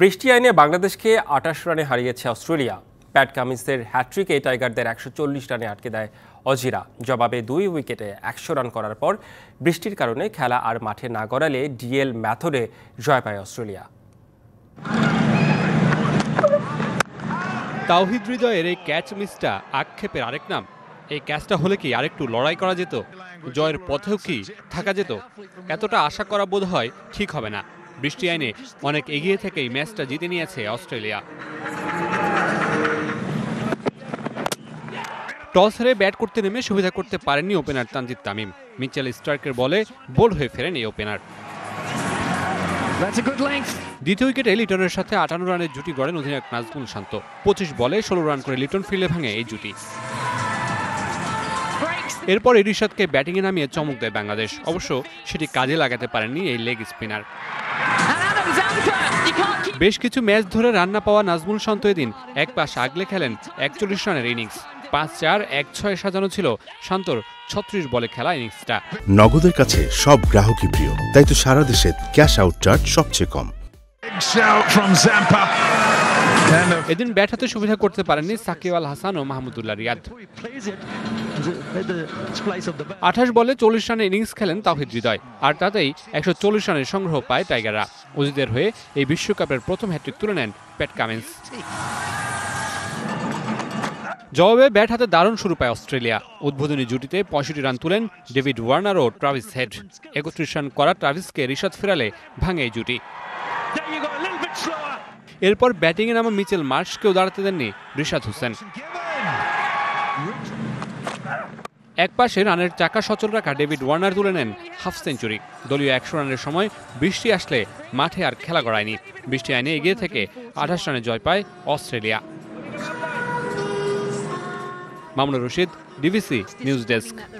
বৃষ্টি আইনে বাংলাদেশকে আটাশ রানে হারিয়েছে অস্ট্রেলিয়া প্যাট কামিন্সের হ্যাট্রিকে টাইগারদের একশো রানে আটকে দেয় অজিরা জবাবে দুই উইকেটে একশো রান করার পর বৃষ্টির কারণে খেলা আর মাঠে না গড়ালে ডিএল ম্যাথরে জয় পায় অস্ট্রেলিয়া তাওহিদ হৃদয়ের এই ক্যাচ মিসটা আক্ষেপের আরেক নাম এই ক্যাচটা হলে কি আরেকটু লড়াই করা যেত জয়ের পথেও কি থাকা যেত এতটা আশা করা বোধ হয় ঠিক হবে না বৃষ্টি আইনে অনেক এগিয়ে থেকেই ম্যাচটা জিতে নিয়েছে অস্ট্রেলিয়া টস হেরে ব্যাট করতে নেমে সুবিধা করতে পারেননি ওপেনার তানজিদ তামিম মিচেল স্টার্কের বলে বোল্ড হয়ে ফেরেন এই ওপেনার দ্বিতীয় উইকেটে লিটনের সাথে আটান্ন রানের জুটি গড়েন অধিনায়ক নাজমুল শান্ত পঁচিশ বলে ষোলো রান করে লিটন ফিল্ডে ভাঙে এই জুটি এরপর এরিশাদকে ব্যাটিংয়ে নামিয়ে চমক দেয় বাংলাদেশ অবশ্য সেটি কাজে লাগাতে পারেননি এই লেগ স্পিনার বেশ কিছু ম্যাচ ধরে রান্না পাওয়া নাজমুল সন্ত এদিন এক পাশ আগলে খেলেন একচল্লিশ রানের ইনিংস পাঁচ চার এক ছয় সাজানো ছিল শান্তর ছত্রিশ বলে খেলা ইনিংসটা নগদের কাছে সব গ্রাহকই প্রিয় তাই তো সারা দেশে ক্যাশ আউট চার্জ সবচেয়ে কম এদিন ব্যাট হাতে সুবিধা করতে পারেননি সাকিব আল হাসান ও মাহমুদুল্লাহ রিয়াদ আঠাশ বলে চল্লিশ রানের ইনিংস খেলেন তাহিদ হৃদয় আর তাতেই একশো চল্লিশ রানের সংগ্রহ পায় টাইগাররা অজিদের হয়ে এই বিশ্বকাপের প্রথম হ্যাট্রিক তুলে নেন প্যাট কামিন্স জবাবে ব্যাট হাতে দারুণ শুরু পায় অস্ট্রেলিয়া উদ্বোধনী জুটিতে পঁয়ষট্টি রান তুলেন ডেভিড ওয়ার্নার ও ট্রাভিস হেড একত্রিশ রান করা ট্রাভিসকে রিশাদ ফেরালে ভাঙে এই জুটি এরপর ব্যাটিংয়ে নামা মিচেল মার্শকেও দাঁড়াতে দেননি রিশাদ হোসেন এক পাশে রানের চাকা সচল রাখা ডেভিড ওয়ার্নার তুলে নেন হাফ সেঞ্চুরি দলীয় একশো রানের সময় বৃষ্টি আসলে মাঠে আর খেলা গড়ায়নি বৃষ্টি আইনে এগিয়ে থেকে আঠাশ রানে জয় পায় Australia Mamunur Rashid DBC news desk